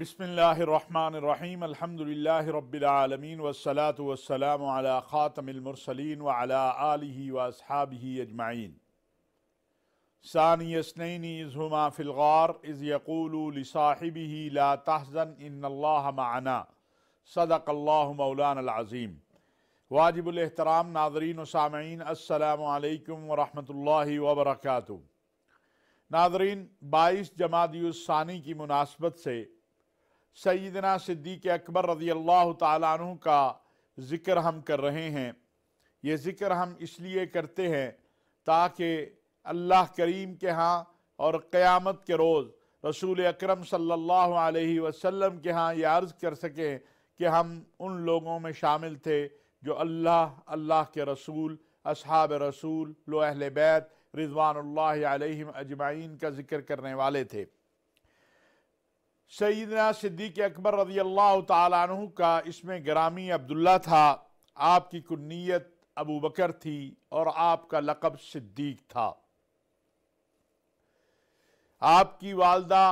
بسم اللہ الرحمن الرحیم الحمدللہ رب العالمین والصلاة والسلام خاتم المرسلین آلہ واصحابہ اجمعین ثانی ہما فی الغار اللہ یقول لصاحبہ لا تحزن ان اللہ معنا صدق اللہ مولانا العظیم واجب الاحترام ناظرین و سامعین السلام علیکم و اللہ وبرکاتہ ناظرین بائیس جمادی الثانی کی مناسبت سے سیدنا صدیق اکبر رضی اللہ تعالیٰ عنہ کا ذکر ہم کر رہے ہیں یہ ذکر ہم اس لیے کرتے ہیں تاکہ اللہ کریم کے ہاں اور قیامت کے روز رسول اکرم صلی اللہ علیہ وسلم کے ہاں یہ عرض کر سکیں کہ ہم ان لوگوں میں شامل تھے جو اللہ اللہ کے رسول اصحاب رسول لو اہل بیت رضوان اللہ علیہم اجمعین کا ذکر کرنے والے تھے سیدنا صدیق اکبر رضی اللہ تعالیٰ عنہ کا اس میں گرامی عبداللہ تھا آپ کی کنیت ابو بکر تھی اور آپ کا لقب صدیق تھا آپ کی والدہ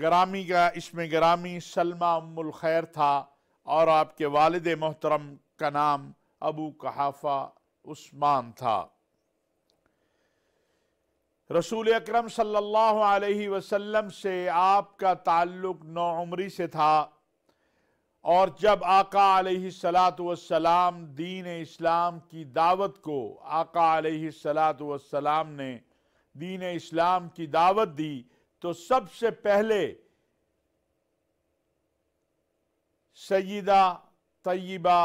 گرامی کا اس میں گرامی سلمہ ام الخیر تھا اور آپ کے والد محترم کا نام ابو کحافہ عثمان تھا رسول اکرم صلی اللہ علیہ وسلم سے آپ کا تعلق نوعمری سے تھا اور جب آقا علیہ السلام دین اسلام کی دعوت کو آقا علیہ السلام نے دین اسلام کی دعوت دی تو سب سے پہلے سیدہ طیبہ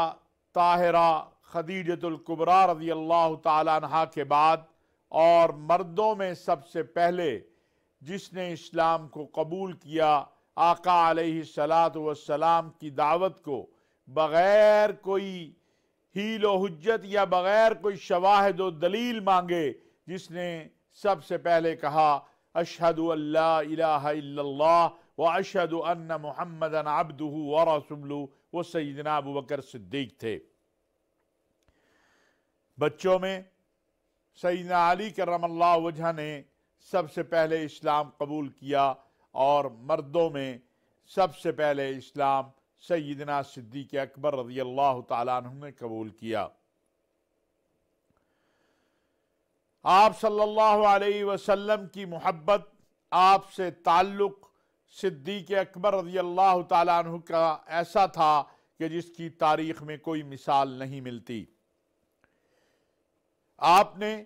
طاہرہ خدیجت القبرہ رضی اللہ تعالیٰ عنہ کے بعد اور مردوں میں سب سے پہلے جس نے اسلام کو قبول کیا آقا علیہ السلام والسلام کی دعوت کو بغیر کوئی ہیل و حجت یا بغیر کوئی شواہد و دلیل مانگے جس نے سب سے پہلے کہا اشہد اللہ الہ الا اللہ و اشہد ان محمد عبدہ و رسولہ وہ سیدنا ابو بکر صدیق تھے بچوں میں سیدنا علی کرم اللہ وجہ نے سب سے پہلے اسلام قبول کیا اور مردوں میں سب سے پہلے اسلام سیدنا صدیق اکبر رضی اللہ تعالیٰ عنہ نے قبول کیا آپ صلی اللہ علیہ وسلم کی محبت آپ سے تعلق صدیق اکبر رضی اللہ تعالیٰ عنہ کا ایسا تھا کہ جس کی تاریخ میں کوئی مثال نہیں ملتی آپ نے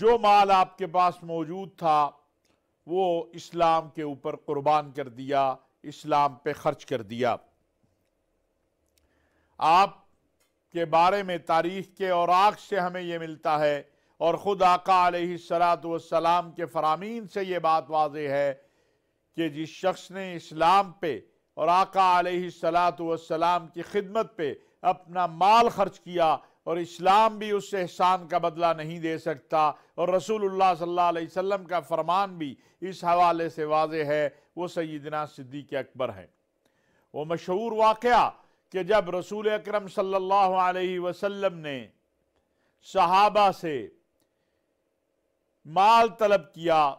جو مال آپ کے پاس موجود تھا وہ اسلام کے اوپر قربان کر دیا اسلام پہ خرچ کر دیا آپ کے بارے میں تاریخ کے اور آگ سے ہمیں یہ ملتا ہے اور خود آقا علیہ السلام کے فرامین سے یہ بات واضح ہے کہ جس شخص نے اسلام پہ اور آقا علیہ السلام کی خدمت پہ اپنا مال خرچ کیا اور اسلام بھی اس احسان کا بدلہ نہیں دے سکتا اور رسول اللہ صلی اللہ علیہ وسلم کا فرمان بھی اس حوالے سے واضح ہے وہ سیدنا صدیق اکبر ہیں وہ مشہور واقعہ کہ جب رسول اکرم صلی اللہ علیہ وسلم نے صحابہ سے مال طلب کیا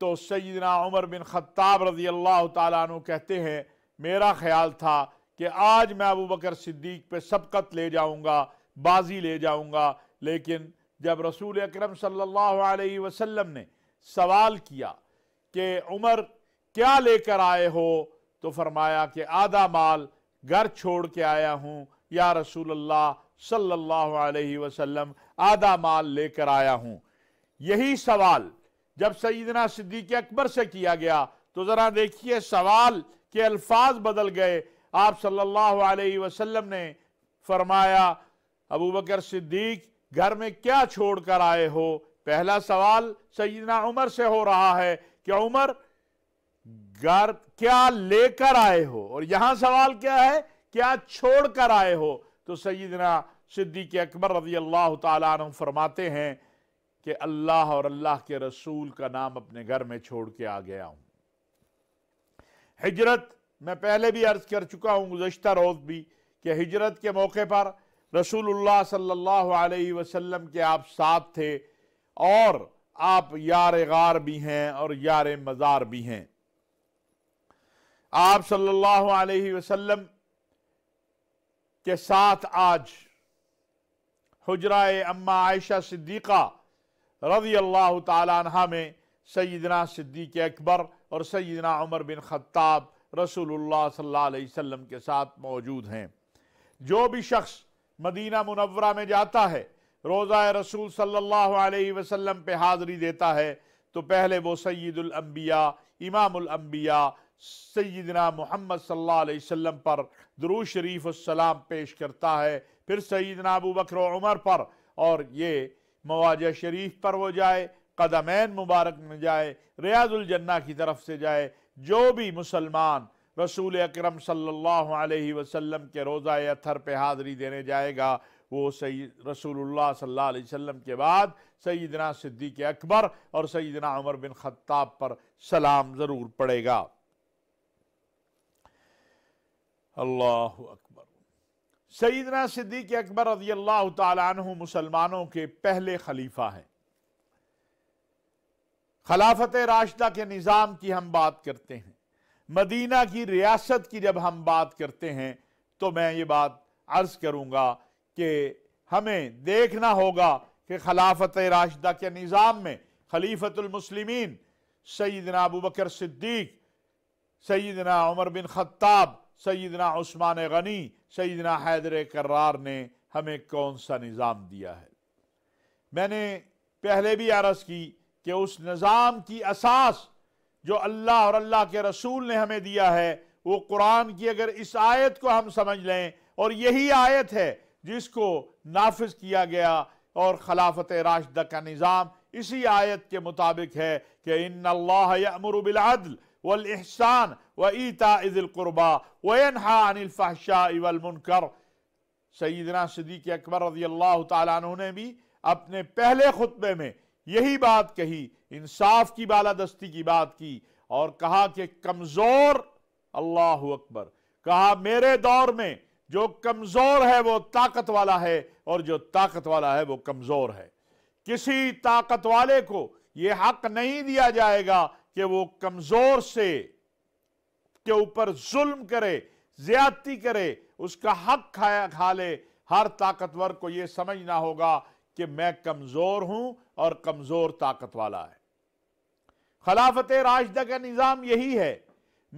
تو سیدنا عمر بن خطاب رضی اللہ تعالیٰ عنہ کہتے ہیں میرا خیال تھا کہ آج میں ابو بکر صدیق پہ سبقت لے جاؤں گا بازی لے جاؤں گا لیکن جب رسول اکرم صلی اللہ علیہ وسلم نے سوال کیا کہ عمر کیا لے کر آئے ہو تو فرمایا کہ آدھا مال گھر چھوڑ کے آیا ہوں یا رسول اللہ صلی اللہ علیہ وسلم آدھا مال لے کر آیا ہوں یہی سوال جب سیدنا صدیق اکبر سے کیا گیا تو ذرا دیکھیے سوال کے الفاظ بدل گئے آپ صلی اللہ علیہ وسلم نے فرمایا ابو بکر صدیق گھر میں کیا چھوڑ کر آئے ہو پہلا سوال سیدنا عمر سے ہو رہا ہے کہ عمر گھر کیا لے کر آئے ہو اور یہاں سوال کیا ہے کیا چھوڑ کر آئے ہو تو سیدنا صدیق اکبر رضی اللہ تعالیٰ عنہ فرماتے ہیں کہ اللہ اور اللہ کے رسول کا نام اپنے گھر میں چھوڑ کے آ گیا ہوں ہجرت میں پہلے بھی عرض کر چکا ہوں گزشتہ روز بھی کہ ہجرت کے موقع پر رسول اللہ صلی اللہ علیہ وسلم کے آپ ساتھ تھے اور آپ یار غار بھی ہیں اور یار مزار بھی ہیں آپ صلی اللہ علیہ وسلم کے ساتھ آج حجرہ اما عائشہ صدیقہ رضی اللہ تعالیٰ میں سیدنا صدیق اکبر اور سیدنا عمر بن خطاب رسول اللہ صلی اللہ علیہ وسلم کے ساتھ موجود ہیں جو بھی شخص مدینہ منورہ میں جاتا ہے روزہ رسول صلی اللہ علیہ وسلم پہ حاضری دیتا ہے تو پہلے وہ سید الانبیاء امام الانبیاء سیدنا محمد صلی اللہ علیہ وسلم پر درو شریف السلام پیش کرتا ہے پھر سیدنا ابو بکر و عمر پر اور یہ مواجہ شریف پر وہ جائے قدمین مبارک میں جائے ریاض الجنہ کی طرف سے جائے جو بھی مسلمان رسول اکرم صلی اللہ علیہ وسلم کے روزہ اتھر پہ حاضری دینے جائے گا وہ سید رسول اللہ صلی اللہ علیہ وسلم کے بعد سیدنا صدیق اکبر اور سیدنا عمر بن خطاب پر سلام ضرور پڑے گا اللہ اکبر سیدنا صدیق اکبر رضی اللہ تعالیٰ عنہ مسلمانوں کے پہلے خلیفہ ہیں خلافت راشدہ کے نظام کی ہم بات کرتے ہیں مدینہ کی ریاست کی جب ہم بات کرتے ہیں تو میں یہ بات عرض کروں گا کہ ہمیں دیکھنا ہوگا کہ خلافت راشدہ کے نظام میں خلیفت المسلمین سیدنا ابو بکر صدیق سیدنا عمر بن خطاب سیدنا عثمان غنی سیدنا حیدر کرار نے ہمیں کون سا نظام دیا ہے میں نے پہلے بھی عرض کی کہ اس نظام کی اساس جو اللہ اور اللہ کے رسول نے ہمیں دیا ہے وہ قرآن کی اگر اس آیت کو ہم سمجھ لیں اور یہی آیت ہے جس کو نافذ کیا گیا اور خلافت راشدہ کا نظام اسی آیت کے مطابق ہے کہ ان اللہ یأمر بالعدل والاحسان و ذی القربى القربہ عن الفحشاء والمنکر سیدنا صدیق اکبر رضی اللہ تعالیٰ عنہ نے بھی اپنے پہلے خطبے میں یہی بات کہی انصاف کی بالادستی کی بات کی اور کہا کہ کمزور اللہ اکبر کہا میرے دور میں جو کمزور ہے وہ طاقت والا ہے اور جو طاقت والا ہے وہ کمزور ہے کسی طاقت والے کو یہ حق نہیں دیا جائے گا کہ وہ کمزور سے کے اوپر ظلم کرے زیادتی کرے اس کا حق کھایا کھا لے ہر طاقتور کو یہ سمجھنا ہوگا کہ میں کمزور ہوں اور کمزور طاقت والا ہے خلافت راشدہ کا نظام یہی ہے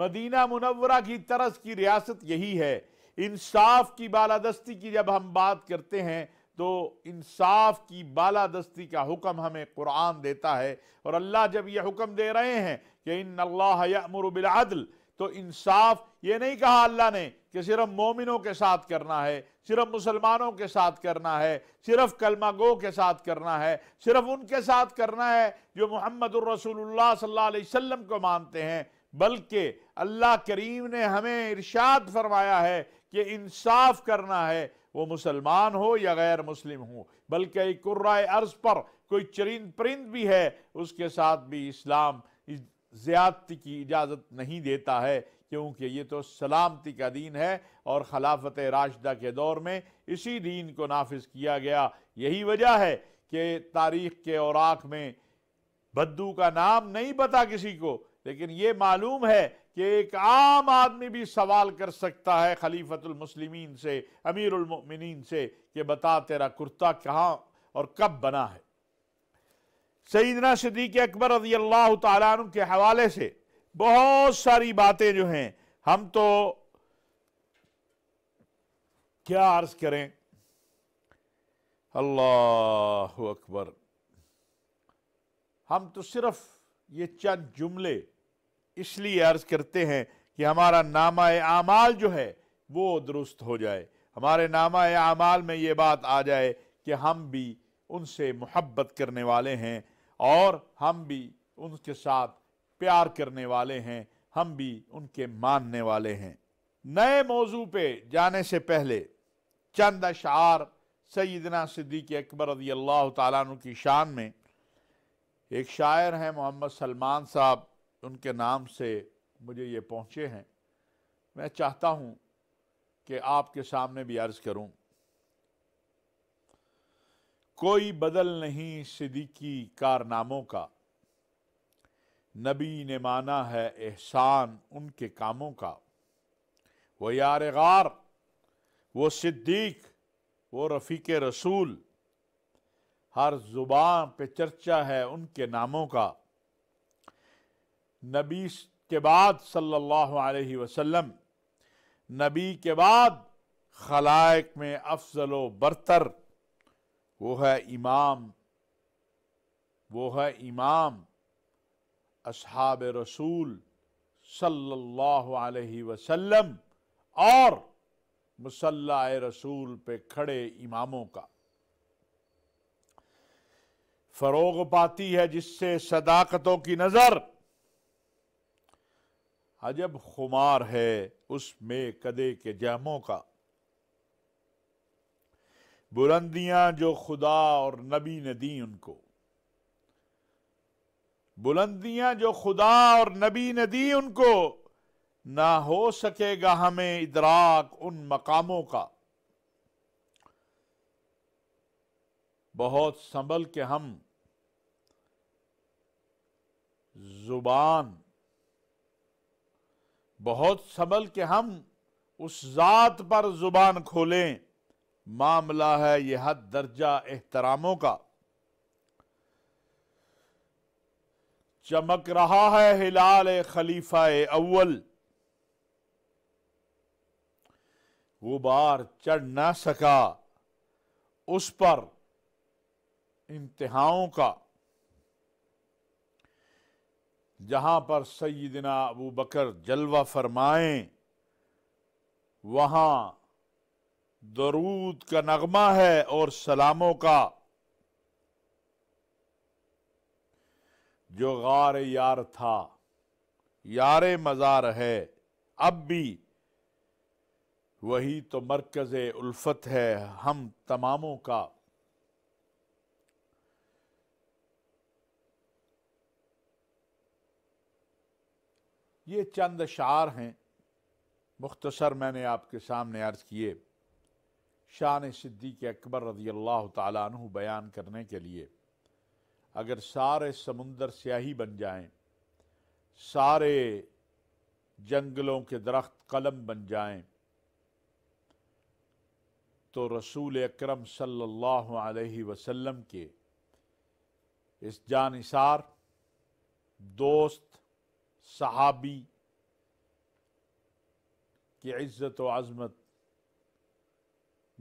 مدینہ منورہ کی طرز کی ریاست یہی ہے انصاف کی بالادستی کی جب ہم بات کرتے ہیں تو انصاف کی بالادستی کا حکم ہمیں قرآن دیتا ہے اور اللہ جب یہ حکم دے رہے ہیں کہ ان اللہ بالعدل تو انصاف یہ نہیں کہا اللہ نے کہ صرف مومنوں کے ساتھ کرنا ہے صرف مسلمانوں کے ساتھ کرنا ہے صرف کلمہ گو کے ساتھ کرنا ہے صرف ان کے ساتھ کرنا ہے جو محمد الرسول اللہ صلی اللہ علیہ وسلم کو مانتے ہیں بلکہ اللہ کریم نے ہمیں ارشاد فرمایا ہے کہ انصاف کرنا ہے وہ مسلمان ہو یا غیر مسلم ہو بلکہ ایک قرائے عرض پر کوئی چرند پرند بھی ہے اس کے ساتھ بھی اسلام زیادتی کی اجازت نہیں دیتا ہے کیونکہ یہ تو سلامتی کا دین ہے اور خلافت راشدہ کے دور میں اسی دین کو نافذ کیا گیا یہی وجہ ہے کہ تاریخ کے اوراق میں بدو کا نام نہیں پتا کسی کو لیکن یہ معلوم ہے کہ ایک عام آدمی بھی سوال کر سکتا ہے خلیفت المسلمین سے امیر المؤمنین سے کہ بتا تیرا کرتا کہاں اور کب بنا ہے سیدنا صدیق اکبر رضی اللہ تعالیٰ عنہ کے حوالے سے بہت ساری باتیں جو ہیں ہم تو کیا عرض کریں اللہ اکبر ہم تو صرف یہ چند جملے اس لیے عرض کرتے ہیں کہ ہمارا نامہ اعمال جو ہے وہ درست ہو جائے ہمارے نامہ اعمال میں یہ بات آ جائے کہ ہم بھی ان سے محبت کرنے والے ہیں اور ہم بھی ان کے ساتھ پیار کرنے والے ہیں ہم بھی ان کے ماننے والے ہیں نئے موضوع پہ جانے سے پہلے چند اشعار سیدنا صدیق اکبر رضی اللہ تعالیٰ عنہ کی شان میں ایک شاعر ہیں محمد سلمان صاحب ان کے نام سے مجھے یہ پہنچے ہیں میں چاہتا ہوں کہ آپ کے سامنے بھی عرض کروں کوئی بدل نہیں صدیقی کارناموں کا نبی نے مانا ہے احسان ان کے کاموں کا وہ یار غار وہ صدیق وہ رفیق رسول ہر زبان پہ چرچا ہے ان کے ناموں کا نبی کے بعد صلی اللہ علیہ وسلم نبی کے بعد خلائق میں افضل و برتر وہ ہے امام وہ ہے امام اصحاب رسول صلی اللہ علیہ وسلم اور مسلح رسول پہ کھڑے اماموں کا فروغ پاتی ہے جس سے صداقتوں کی نظر عجب خمار ہے اس میں کدے کے جہموں کا بلندیاں جو خدا اور نبی نے دی ان کو بلندیاں جو خدا اور نبی نے دی ان کو نہ ہو سکے گا ہمیں ادراک ان مقاموں کا بہت سنبھل کے ہم زبان بہت سنبھل کے ہم اس ذات پر زبان کھولیں معاملہ ہے یہ حد درجہ احتراموں کا چمک رہا ہے ہلال خلیفہ اول وہ بار چڑھ نہ سکا اس پر انتہاؤں کا جہاں پر سیدنا ابو بکر جلوہ فرمائیں وہاں درود کا نغمہ ہے اور سلاموں کا جو غار یار تھا یار مزار ہے اب بھی وہی تو مرکز الفت ہے ہم تماموں کا یہ چند اشعار ہیں مختصر میں نے آپ کے سامنے عرض کیے شان صدیق اکبر رضی اللہ تعالیٰ عنہ بیان کرنے کے لیے اگر سارے سمندر سیاہی بن جائیں سارے جنگلوں کے درخت قلم بن جائیں تو رسول اکرم صلی اللہ علیہ وسلم کے اس جانثار دوست صحابی کی عزت و عظمت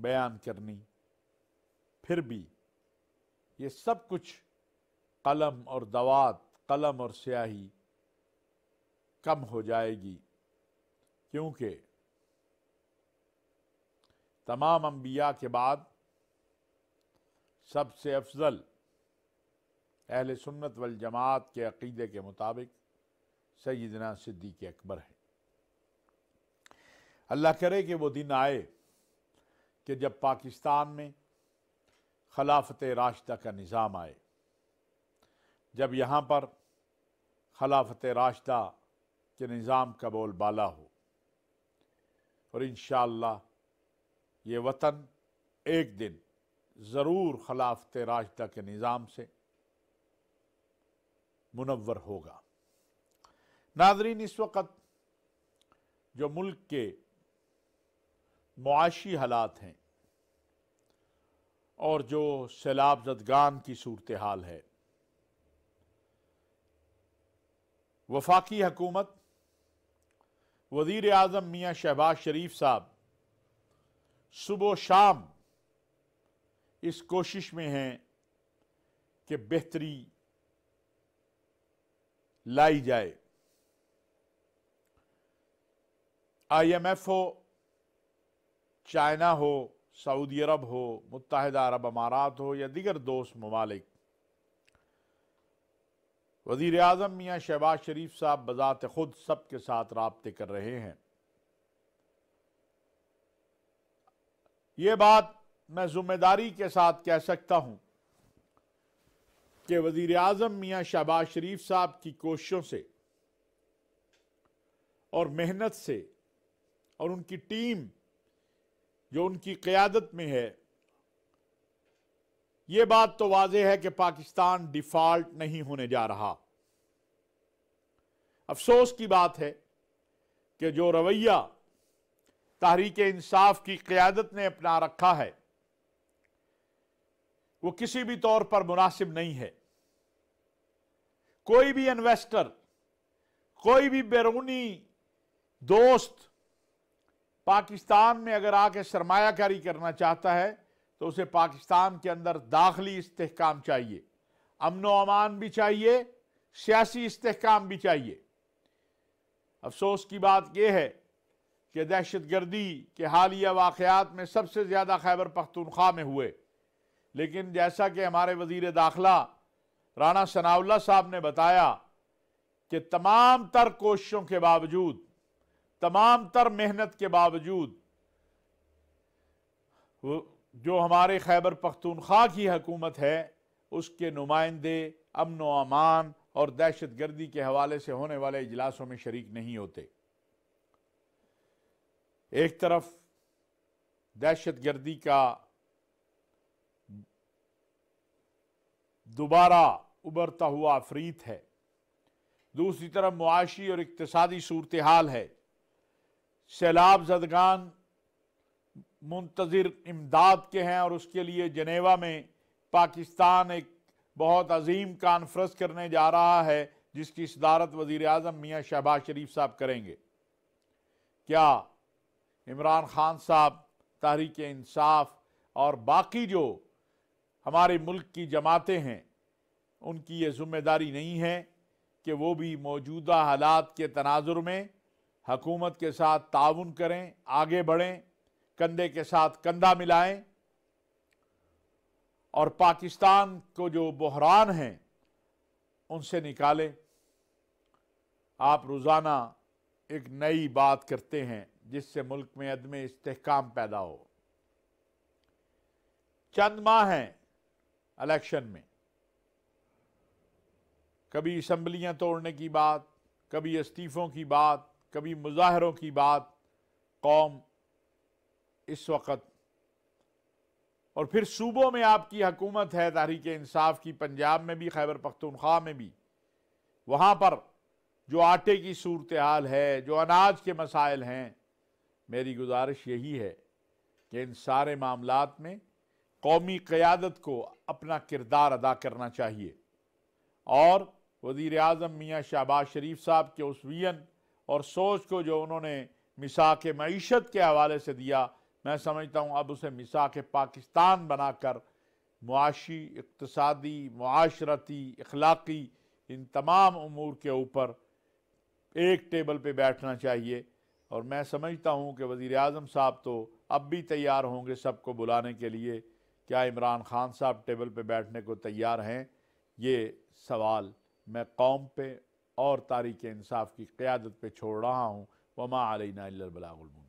بیان کرنی پھر بھی یہ سب کچھ قلم اور دوات قلم اور سیاہی کم ہو جائے گی کیونکہ تمام انبیاء کے بعد سب سے افضل اہل سنت والجماعت کے عقیدے کے مطابق سیدنا صدیق اکبر ہے اللہ کرے کہ وہ دن آئے کہ جب پاکستان میں خلافت راشدہ کا نظام آئے جب یہاں پر خلافت راشدہ کے نظام کا بول بالا ہو اور انشاءاللہ یہ وطن ایک دن ضرور خلافت راشدہ کے نظام سے منور ہوگا ناظرین اس وقت جو ملک کے معاشی حالات ہیں اور جو سیلاب زدگان کی صورتحال ہے وفاقی حکومت وزیر اعظم میاں شہباز شریف صاحب صبح و شام اس کوشش میں ہیں کہ بہتری لائی جائے آئی ایم ایف ہو چائنا ہو سعودی عرب ہو متحدہ عرب امارات ہو یا دیگر دوست ممالک وزیر اعظم میاں شہباز شریف صاحب بذات خود سب کے ساتھ رابطے کر رہے ہیں یہ بات میں ذمہ داری کے ساتھ کہہ سکتا ہوں کہ وزیر اعظم میاں شہباز شریف صاحب کی کوششوں سے اور محنت سے اور ان کی ٹیم جو ان کی قیادت میں ہے یہ بات تو واضح ہے کہ پاکستان ڈیفالٹ نہیں ہونے جا رہا افسوس کی بات ہے کہ جو رویہ تحریک انصاف کی قیادت نے اپنا رکھا ہے وہ کسی بھی طور پر مناسب نہیں ہے کوئی بھی انویسٹر کوئی بھی بیرونی دوست پاکستان میں اگر آ کے سرمایہ کاری کرنا چاہتا ہے تو اسے پاکستان کے اندر داخلی استحکام چاہیے امن و امان بھی چاہیے سیاسی استحکام بھی چاہیے افسوس کی بات یہ ہے کہ دہشت گردی کے حالیہ واقعات میں سب سے زیادہ خیبر پختونخوا میں ہوئے لیکن جیسا کہ ہمارے وزیر داخلہ رانا ثناء صاحب نے بتایا کہ تمام تر کوششوں کے باوجود تمام تر محنت کے باوجود جو ہمارے خیبر پختونخوا کی حکومت ہے اس کے نمائندے امن و امان اور دہشت گردی کے حوالے سے ہونے والے اجلاسوں میں شریک نہیں ہوتے ایک طرف دہشت گردی کا دوبارہ ابھرتا ہوا افریت ہے دوسری طرف معاشی اور اقتصادی صورتحال ہے سیلاب زدگان منتظر امداد کے ہیں اور اس کے لیے جنیوا میں پاکستان ایک بہت عظیم کانفرنس کرنے جا رہا ہے جس کی صدارت وزیر اعظم میاں شہباز شریف صاحب کریں گے کیا عمران خان صاحب تحریک انصاف اور باقی جو ہمارے ملک کی جماعتیں ہیں ان کی یہ ذمہ داری نہیں ہے کہ وہ بھی موجودہ حالات کے تناظر میں حکومت کے ساتھ تعاون کریں آگے بڑھیں کندھے کے ساتھ کندھا ملائیں اور پاکستان کو جو بحران ہیں ان سے نکالیں آپ روزانہ ایک نئی بات کرتے ہیں جس سے ملک میں عدم استحکام پیدا ہو چند ماہ ہیں الیکشن میں کبھی اسمبلیاں توڑنے کی بات کبھی استعفوں کی بات کبھی مظاہروں کی بات قوم اس وقت اور پھر صوبوں میں آپ کی حکومت ہے تحریک انصاف کی پنجاب میں بھی خیبر پختونخوا میں بھی وہاں پر جو آٹے کی صورتحال ہے جو اناج کے مسائل ہیں میری گزارش یہی ہے کہ ان سارے معاملات میں قومی قیادت کو اپنا کردار ادا کرنا چاہیے اور وزیر اعظم میاں شہباز شریف صاحب کے اس وین اور سوچ کو جو انہوں نے مسا کے معیشت کے حوالے سے دیا میں سمجھتا ہوں اب اسے مسا کے پاکستان بنا کر معاشی اقتصادی معاشرتی اخلاقی ان تمام امور کے اوپر ایک ٹیبل پہ بیٹھنا چاہیے اور میں سمجھتا ہوں کہ وزیر اعظم صاحب تو اب بھی تیار ہوں گے سب کو بلانے کے لیے کیا عمران خان صاحب ٹیبل پہ بیٹھنے کو تیار ہیں یہ سوال میں قوم پہ اور تاریخ انصاف کی قیادت پہ چھوڑ رہا ہوں وما علینا البلاغ المن